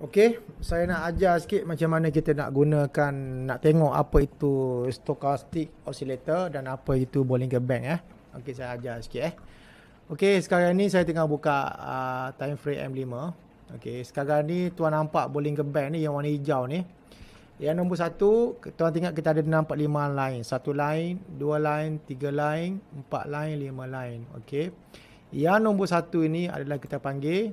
Okay, saya nak ajar sikit macam mana kita nak gunakan, nak tengok apa itu stochastic oscillator dan apa itu Bollinger Band. Eh. Ya. Okay, saya ajar sikit. Eh. Okay, sekarang ni saya tengah buka uh, time frame M5. Okay, sekarang ni tuan nampak Bollinger Band ni yang warna hijau ni. Yang nombor satu, tuan tengok kita ada 6, 4, 5 line. Satu line, dua line, tiga line, empat line, lima line. Okay. Yang nombor satu ini adalah kita panggil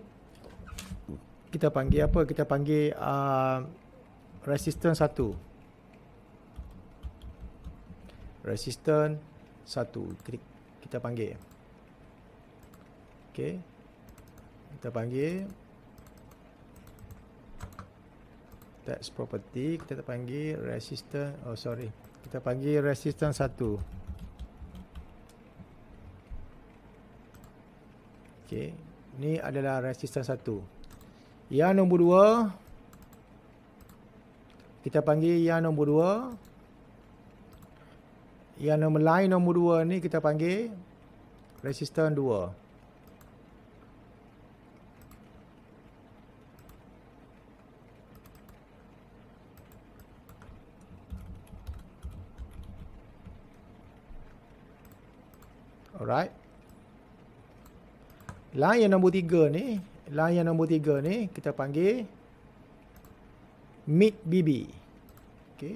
kita panggil apa kita panggil uh, resisten satu resisten satu klik kita panggil okey kita panggil text property kita panggil resisten oh sorry kita panggil resisten satu Okay. Ini adalah resisten satu yang nombor dua. Kita panggil yang nombor dua. Yang nombor lain nombor dua ni kita panggil resistor dua. Alright. Line yang nombor tiga ni, line yang nombor tiga ni kita panggil mid BB. Okay.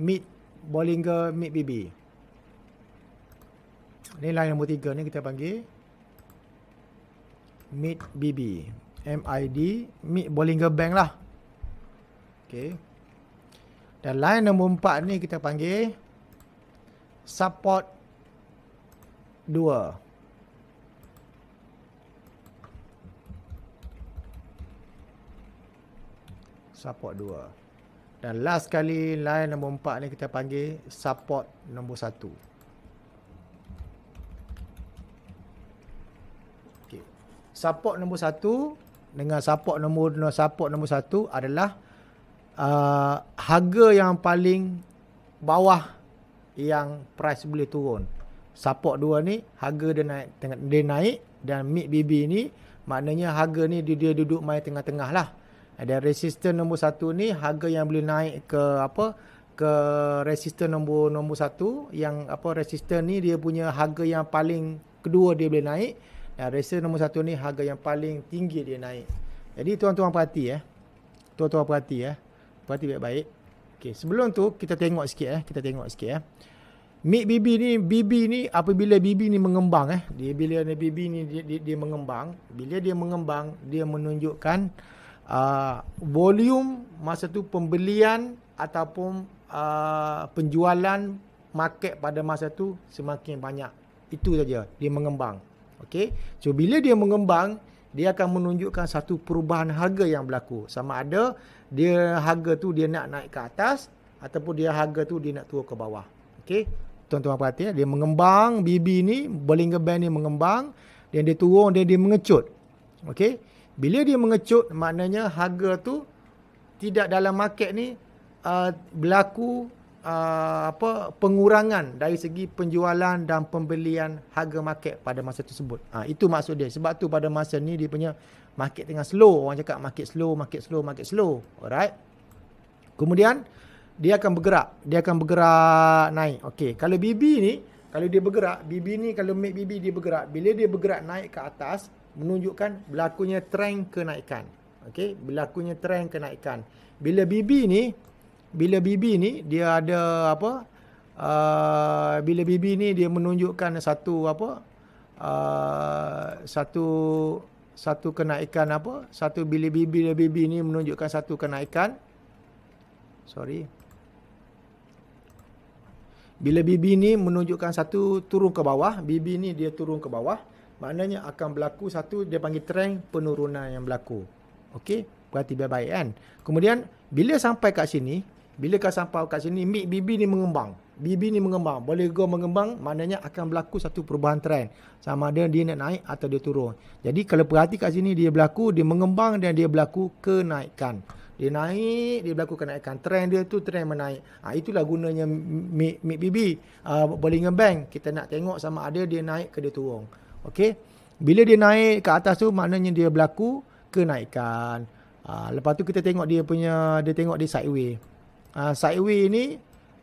Mid Bollinger mid BB. Ini line nombor tiga ni kita panggil mid BB. MID mid Bollinger bank lah. Okay. Dan line nombor empat ni kita panggil support 2. support 2 dan last kali line nombor empat ni kita panggil support nombor satu. okay. support nombor satu dengan support nombor support nombor satu adalah uh, harga yang paling bawah yang price boleh turun support dua ni harga dia naik dia naik dan mid BB ni maknanya harga ni dia, dia duduk main tengah-tengah lah dan resisten nombor satu ni harga yang boleh naik ke apa ke resisten nombor nombor satu yang apa resisten ni dia punya harga yang paling kedua dia boleh naik dan resisten nombor satu ni harga yang paling tinggi dia naik jadi tuan-tuan perhati ya, tuan-tuan perhati ya, perhati baik-baik okey sebelum tu kita tengok sikit eh kita tengok sikit eh Mid BB ni BB ni apabila BB ni mengembang eh dia bila ni BB ni dia, dia, dia mengembang bila dia mengembang dia menunjukkan uh, volume masa tu pembelian ataupun uh, penjualan market pada masa tu semakin banyak. Itu saja dia mengembang. Okey. So bila dia mengembang, dia akan menunjukkan satu perubahan harga yang berlaku. Sama ada dia harga tu dia nak naik ke atas ataupun dia harga tu dia nak turun ke bawah. Okey. Tuan-tuan perhati ya, dia mengembang BB ni, Bollinger Band ni mengembang dan dia turun dan dia mengecut. Okey. Bila dia mengecut, maknanya harga tu tidak dalam market ni uh, berlaku uh, apa pengurangan dari segi penjualan dan pembelian harga market pada masa tersebut. Uh, itu maksud dia. Sebab tu pada masa ni dia punya market tengah slow. Orang cakap market slow, market slow, market slow. Alright. Kemudian dia akan bergerak. Dia akan bergerak naik. Okey, kalau BB ni kalau dia bergerak, BB ni kalau make BB dia bergerak. Bila dia bergerak naik ke atas, menunjukkan berlakunya trend kenaikan. Okey, berlakunya trend kenaikan. Bila BB ni, bila BB ni dia ada apa? Uh, bila BB ni dia menunjukkan satu apa? Uh, satu satu kenaikan apa? Satu bila BB bila BB ni menunjukkan satu kenaikan. Sorry. Bila BB ni menunjukkan satu turun ke bawah, BB ni dia turun ke bawah maknanya akan berlaku satu dia panggil trend penurunan yang berlaku. Okey, berarti baik-baik kan. Kemudian bila sampai kat sini, bila kau sampai kat sini, mid BB ni mengembang. BB ni mengembang. Boleh go mengembang, maknanya akan berlaku satu perubahan trend. Sama ada dia nak naik atau dia turun. Jadi kalau perhati kat sini, dia berlaku, dia mengembang dan dia berlaku kenaikan. Dia naik, dia berlaku kenaikan. Trend dia tu trend menaik. Ha, itulah gunanya mid BB. Uh, boleh ngebang. Kita nak tengok sama ada dia naik ke dia turun. Okey. Bila dia naik ke atas tu maknanya dia berlaku kenaikan. ha, lepas tu kita tengok dia punya dia tengok dia sideways. Ah ha, sideways ni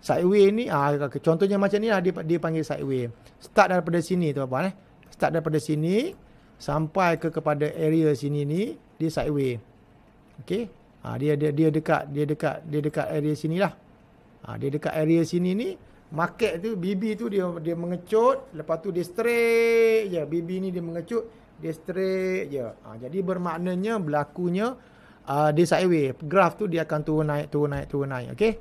sideways ni ah ha, contohnya macam ni lah dia dia panggil sideways. Start daripada sini tu apa? eh. Start daripada sini sampai ke kepada area sini ni dia sideways. Okey. Ha, dia dia dia dekat dia dekat dia dekat area sinilah. Ah ha, dia dekat area sini ni market tu bibi tu dia dia mengecut lepas tu dia straight je bibi ni dia mengecut dia straight je ha, jadi bermaknanya berlakunya uh, dia sideways graf tu dia akan turun naik turun naik turun naik okey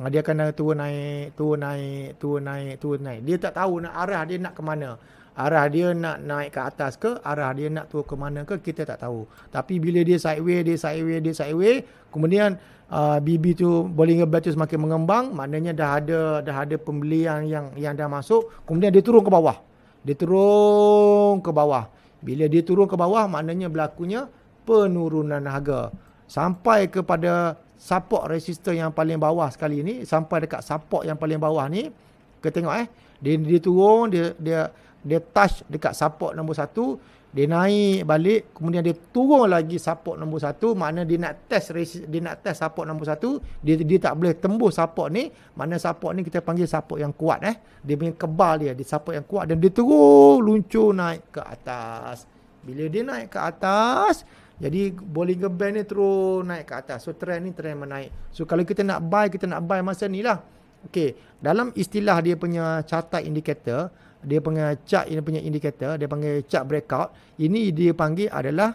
ha, dia akan turun naik turun naik turun naik turun naik dia tak tahu nak arah dia nak ke mana arah dia nak naik ke atas ke arah dia nak turun ke mana ke kita tak tahu tapi bila dia sideways dia sideways dia sideways kemudian uh, ah, BB tu boleh ngebet tu semakin mengembang maknanya dah ada dah ada pembeli yang yang yang dah masuk kemudian dia turun ke bawah dia turun ke bawah bila dia turun ke bawah maknanya berlakunya penurunan harga sampai kepada support resistor yang paling bawah sekali ni sampai dekat support yang paling bawah ni kita tengok eh dia dia turun dia dia dia touch dekat support nombor satu dia naik balik kemudian dia turun lagi support nombor satu makna dia nak test dia nak test support nombor satu dia dia tak boleh tembus support ni makna support ni kita panggil support yang kuat eh dia punya kebal dia dia support yang kuat dan dia terus luncur naik ke atas bila dia naik ke atas jadi Bollinger Band ni terus naik ke atas so trend ni trend menaik so kalau kita nak buy kita nak buy masa ni lah Okey, dalam istilah dia punya carta indicator, dia panggil chart ini punya indikator dia panggil chart breakout ini dia panggil adalah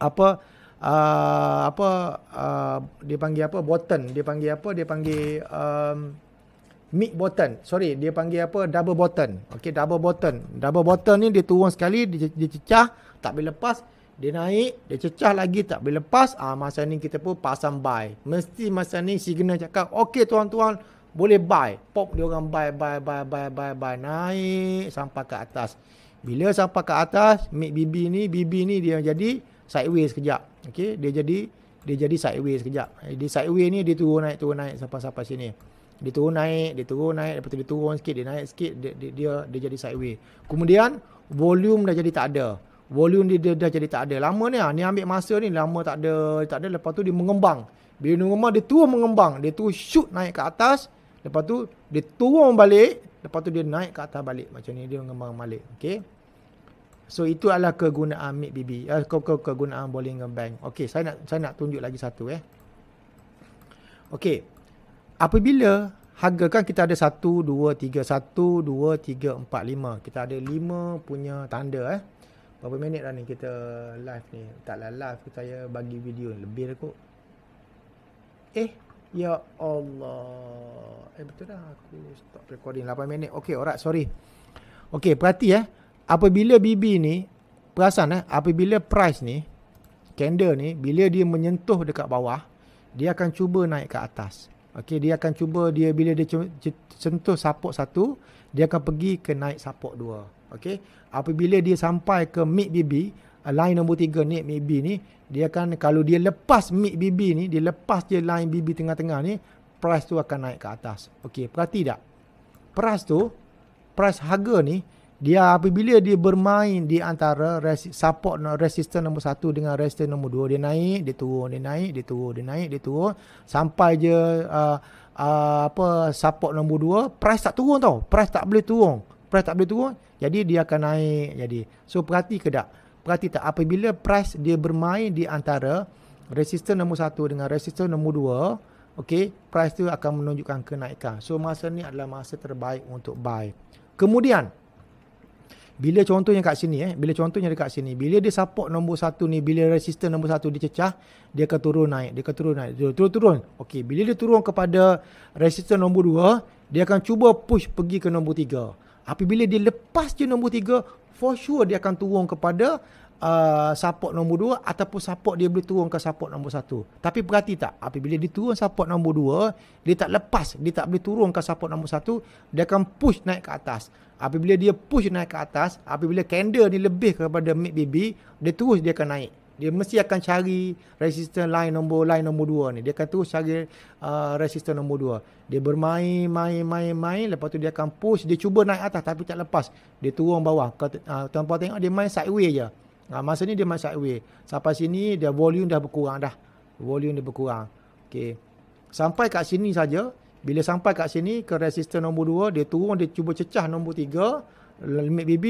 apa uh, apa uh, dia panggil apa bottom dia panggil apa dia panggil um, mid bottom sorry dia panggil apa double bottom okey double bottom double bottom ni dia turun sekali dia, dia cecah tak boleh lepas dia naik dia cecah lagi tak boleh lepas ah masa ni kita pun pasang buy mesti masa ni signal cakap okey tuan-tuan boleh buy pop dia orang buy buy buy buy buy buy naik sampai ke atas bila sampai ke atas mid BB ni BB ni dia jadi sideways kejap okay dia jadi dia jadi sideways kejap dia sideways ni dia turun naik turun naik sampai sampai sini dia turun naik dia turun naik lepas tu dia turun sikit dia naik sikit dia dia dia, dia jadi sideways kemudian volume dah jadi tak ada volume dia, dia dah jadi tak ada lama ni ah, ni ambil masa ni lama tak ada tak ada lepas tu dia mengembang bila dia mengembang dia terus mengembang dia terus shoot naik ke atas Lepas tu dia turun balik, lepas tu dia naik ke atas balik macam ni dia mengembang balik. Okey. So itu adalah kegunaan mid BB. Eh, ke, ke, kegunaan bowling bank. Okey, saya nak saya nak tunjuk lagi satu eh. Okey. Apabila harga kan kita ada 1 2 3 1 2 3 4 5. Kita ada 5 punya tanda eh. Berapa minit dah ni kita live ni? Taklah live saya bagi video lebih dah kot. Eh, Ya Allah. Eh betul dah aku stop recording 8 minit. Okay alright, sorry. Okay, perhati eh. Apabila BB ni perasan eh, apabila price ni candle ni bila dia menyentuh dekat bawah, dia akan cuba naik ke atas. Okay, dia akan cuba dia bila dia sentuh support satu, dia akan pergi ke naik support dua. Okay. Apabila dia sampai ke mid BB, Ah, line nombor tiga ni mid B ni dia akan kalau dia lepas mid BB ni dia lepas je line BB tengah-tengah ni price tu akan naik ke atas okey perhati tak price tu price harga ni dia apabila dia bermain di antara resi, support resistor nombor satu dengan resistance nombor dua dia naik dia turun dia naik dia turun dia naik dia turun sampai je uh, uh, apa support nombor dua, price tak turun tau price tak boleh turun price tak boleh turun jadi dia akan naik jadi so perhati ke tak perhati tak apabila price dia bermain di antara resistance nombor 1 dengan resistance nombor 2 okey price tu akan menunjukkan kenaikan so masa ni adalah masa terbaik untuk buy kemudian bila contohnya kat sini eh bila contohnya dekat sini bila dia support nombor satu ni bila resistance nombor 1 dicecah dia akan turun naik dia akan turun naik dia turun turun okey bila dia turun kepada resistance nombor dua, dia akan cuba push pergi ke nombor 3 apabila dia lepas je nombor tiga for sure dia akan turun kepada uh, support nombor 2 ataupun support dia boleh turun ke support nombor satu. Tapi perhati tak, apabila dia turun support nombor dua, dia tak lepas, dia tak boleh turun ke support nombor satu, dia akan push naik ke atas. Apabila dia push naik ke atas, apabila candle ni lebih kepada mid BB, dia terus dia akan naik. Dia mesti akan cari resistor line nombor line nombor 2 ni. Dia akan terus cari uh, resistor nombor 2. Dia bermain main main main lepas tu dia akan push, dia cuba naik atas tapi tak lepas. Dia turun bawah. Kau uh, tengok dia main sideways je. Uh, masa ni dia main sideways. Sampai sini dia volume dah berkurang dah. Volume dia berkurang. Okay. Sampai kat sini saja, bila sampai kat sini ke resistor nombor 2, dia turun dia cuba cecah nombor limit BB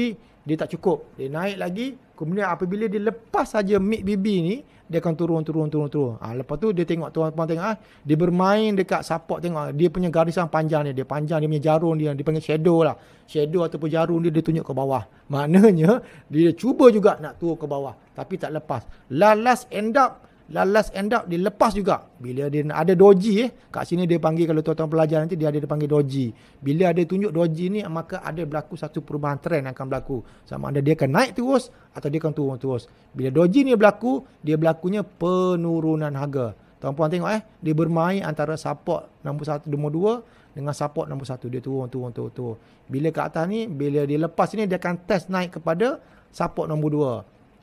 dia tak cukup. Dia naik lagi. Kemudian apabila dia lepas saja mid BB ni, dia akan turun turun turun turun. Ah ha, lepas tu dia tengok tuan-tuan tengok ah, ha, dia bermain dekat support tengok ah, dia punya garisan panjang ni, dia panjang dia punya jarum dia, dia panggil shadow lah. Shadow ataupun jarum dia dia tunjuk ke bawah. Maknanya dia cuba juga nak turun ke bawah tapi tak lepas. Last end up lalas end up dilepas juga bila dia ada doji eh kat sini dia panggil kalau tuan-tuan pelajar nanti dia ada dipanggil doji bila ada tunjuk doji ni maka ada berlaku satu perubahan trend yang akan berlaku sama ada dia akan naik terus atau dia akan turun terus bila doji ni berlaku dia berlakunya penurunan harga tuan-tuan tengok eh dia bermain antara support nombor satu nombor 2 dengan support nombor satu dia turun turun turun turun bila kat atas ni bila dia lepas ni dia akan test naik kepada support nombor dua.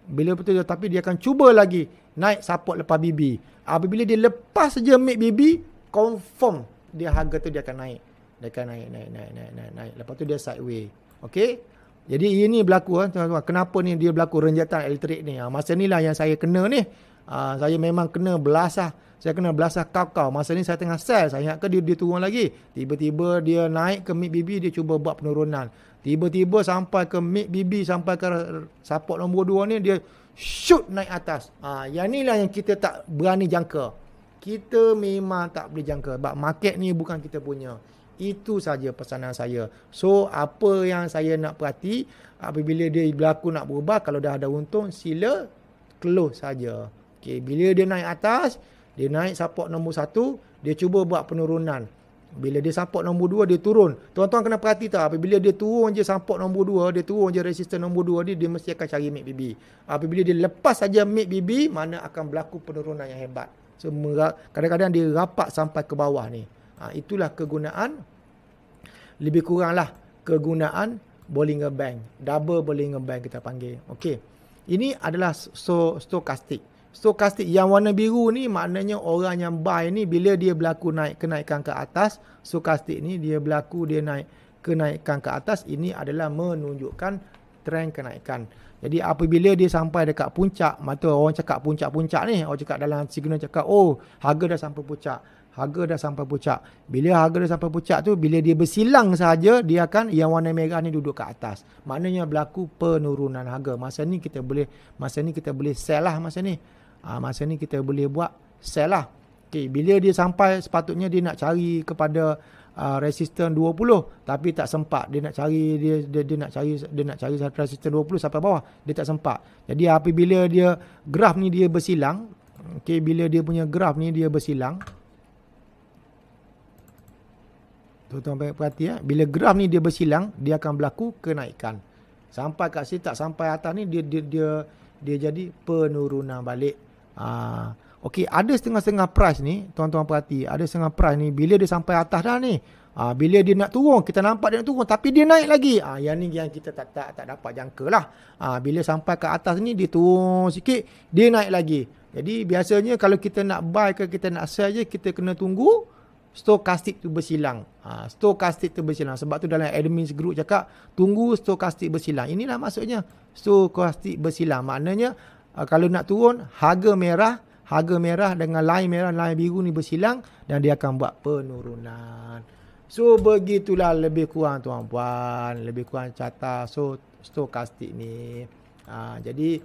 Bila betul dia tapi dia akan cuba lagi naik support lepas BB. Apabila dia lepas saja mid BB, confirm dia harga tu dia akan naik. Dia akan naik naik naik naik naik. naik. Lepas tu dia sideway. Okey. Jadi ini berlaku eh, tuan-tuan. Kenapa ni dia berlaku renjatan elektrik ni? Ah, masa ni lah yang saya kena ni. Ah, saya memang kena belasah. Saya kena belasah kau-kau. Masa ni saya tengah sell. Saya ingat ke dia, dia turun lagi. Tiba-tiba dia naik ke mid BB. Dia cuba buat penurunan. Tiba-tiba sampai ke Mik Bibi sampai ke support nombor dua ni dia shoot naik atas. Ah ha, yang lah yang kita tak berani jangka. Kita memang tak boleh jangka sebab market ni bukan kita punya. Itu saja pesanan saya. So apa yang saya nak perhati apabila dia berlaku nak berubah kalau dah ada untung sila close saja. Okay bila dia naik atas, dia naik support nombor satu dia cuba buat penurunan. Bila dia support nombor 2 dia turun. Tuan-tuan kena perhati tak apabila dia turun je support nombor 2, dia turun je resisten nombor 2 dia dia mesti akan cari mid BB. Apabila dia lepas saja mid BB, mana akan berlaku penurunan yang hebat. So kadang-kadang dia rapat sampai ke bawah ni. Ha, itulah kegunaan lebih kuranglah kegunaan Bollinger Band. Double Bollinger Band kita panggil. Okey. Ini adalah so stochastic stokastik yang warna biru ni maknanya orang yang buy ni bila dia berlaku naik kenaikan ke atas stokastik ni dia berlaku dia naik kenaikan ke atas ini adalah menunjukkan trend kenaikan. Jadi apabila dia sampai dekat puncak, mata orang cakap puncak-puncak ni, orang cakap dalam signal cakap, oh harga dah sampai puncak, harga dah sampai puncak. Bila harga dah sampai puncak tu, bila dia bersilang saja, dia akan yang warna merah ni duduk ke atas. Maknanya berlaku penurunan harga. Masa ni kita boleh, masa ni kita boleh sell lah masa ni ha, masa ni kita boleh buat sell lah. Okay, bila dia sampai sepatutnya dia nak cari kepada uh, resisten 20 tapi tak sempat dia nak cari dia, dia dia nak cari dia nak cari resisten 20 sampai bawah dia tak sempat jadi apabila dia graf ni dia bersilang okey bila dia punya graf ni dia bersilang tuan-tuan perhati ya bila graf ni dia bersilang dia akan berlaku kenaikan sampai kat sini tak sampai atas ni dia dia dia, dia jadi penurunan balik Ah, okey, ada setengah-setengah price ni, tuan-tuan perhati, ada setengah price ni bila dia sampai atas dah ni. Ah, bila dia nak turun, kita nampak dia nak turun tapi dia naik lagi. Ah, yang ni yang kita tak tak tak dapat jangkalah. Ah, bila sampai ke atas ni dia turun sikit, dia naik lagi. Jadi biasanya kalau kita nak buy ke kita nak sell je, kita kena tunggu stokastik tu bersilang. Ha, ah, stokastik tu bersilang. Sebab tu dalam admin group cakap, tunggu stokastik bersilang. Inilah maksudnya. Stokastik bersilang. Maknanya, uh, kalau nak turun harga merah harga merah dengan line merah line biru ni bersilang dan dia akan buat penurunan so begitulah lebih kurang tuan puan lebih kurang carta so stokastik ni uh, jadi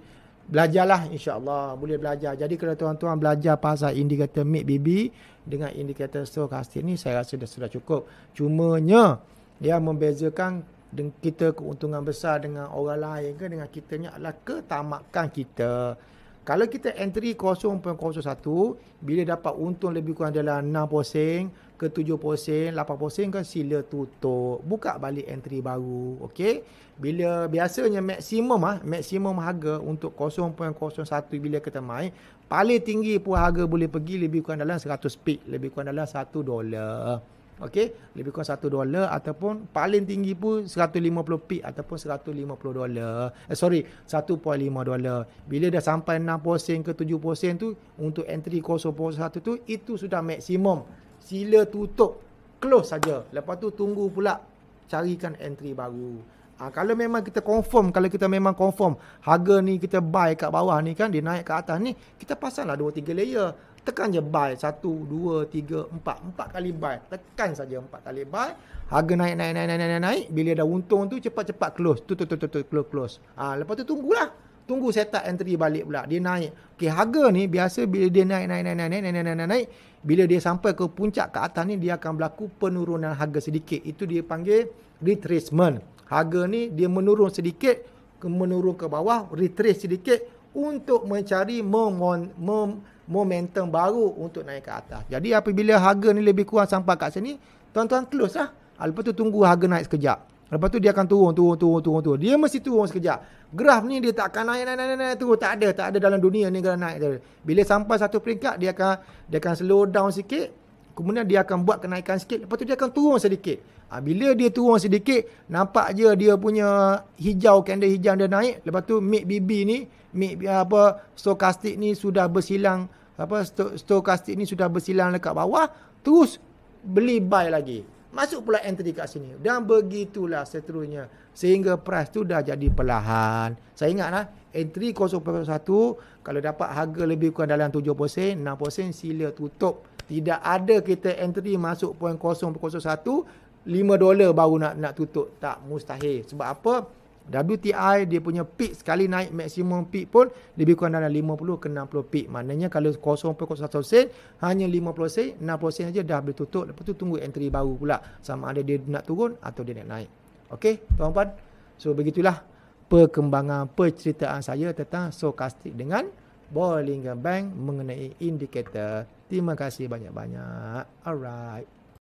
belajarlah insyaallah boleh belajar jadi kalau tuan-tuan belajar pasal indikator mid bb dengan indikator stokastik ni saya rasa dah sudah cukup cumanya dia membezakan Den, kita keuntungan besar dengan orang lain ke dengan kitanya adalah ketamakan kita. Kalau kita entry 0.01 bila dapat untung lebih kurang dalam 6 posing ke 7 posing, 8 posing kan sila tutup. Buka balik entry baru. Okey. Bila biasanya maksimum ah, maksimum harga untuk 0.01 bila kita main paling tinggi pun harga boleh pergi lebih kurang dalam 100 pick, lebih kurang dalam 1 dolar. Okey, lebih kurang 1 dolar ataupun paling tinggi pun 150 pip ataupun 150 dolar. Eh sorry, 1.5 dolar. Bila dah sampai 60 sen ke 70 sen tu untuk entry 0.01 tu itu sudah maksimum. Sila tutup close saja. Lepas tu tunggu pula carikan entry baru. Ha, kalau memang kita confirm, kalau kita memang confirm harga ni kita buy kat bawah ni kan, dia naik ke atas ni, kita pasanglah 2-3 layer tekan je buy satu dua tiga empat empat kali buy tekan saja empat kali buy harga naik naik naik naik naik naik bila dah untung tu cepat-cepat close tu tu tu tu, tu close close ha, lepas tu tunggulah tunggu set up entry balik pula dia naik okey harga ni biasa bila dia naik naik naik naik naik naik naik naik naik bila dia sampai ke puncak ke atas ni dia akan berlaku penurunan harga sedikit itu dia panggil retracement harga ni dia menurun sedikit menurun ke bawah retrace sedikit untuk mencari memon, mem, mem momentum baru untuk naik ke atas. Jadi apabila harga ni lebih kurang sampai kat sini, tuan-tuan close lah. Ha, lepas tu tunggu harga naik sekejap. Lepas tu dia akan turun, turun, turun, turun, turun. Dia mesti turun sekejap. Graf ni dia tak akan naik, naik, naik, naik, naik turun. Tak ada, tak ada dalam dunia ni graf naik. Bila sampai satu peringkat, dia akan dia akan slow down sikit. Kemudian dia akan buat kenaikan sikit. Lepas tu dia akan turun sedikit. Ha, bila dia turun sedikit, nampak je dia punya hijau, candle hijau dia naik. Lepas tu mid BB ni, mid apa, stokastik ni sudah bersilang apa stokastik ni sudah bersilang dekat bawah terus beli buy lagi masuk pula entry kat sini dan begitulah seterusnya sehingga price tu dah jadi perlahan saya ingatlah entry 0.01 kalau dapat harga lebih kurang dalam 7 sen 6 sen sila tutup tidak ada kita entry masuk 0.01 5 dolar baru nak nak tutup tak mustahil sebab apa WTI dia punya peak sekali naik maksimum peak pun lebih kurang dalam 50 ke 60 peak. Maknanya kalau 0.01 sen hanya 50 sen, 60 sen aja dah boleh tutup. Lepas tu tunggu entry baru pula sama ada dia nak turun atau dia nak naik. Okey, tuan puan. So begitulah perkembangan perceritaan saya tentang stochastic dengan Bollinger Bank mengenai indikator. Terima kasih banyak-banyak. Alright.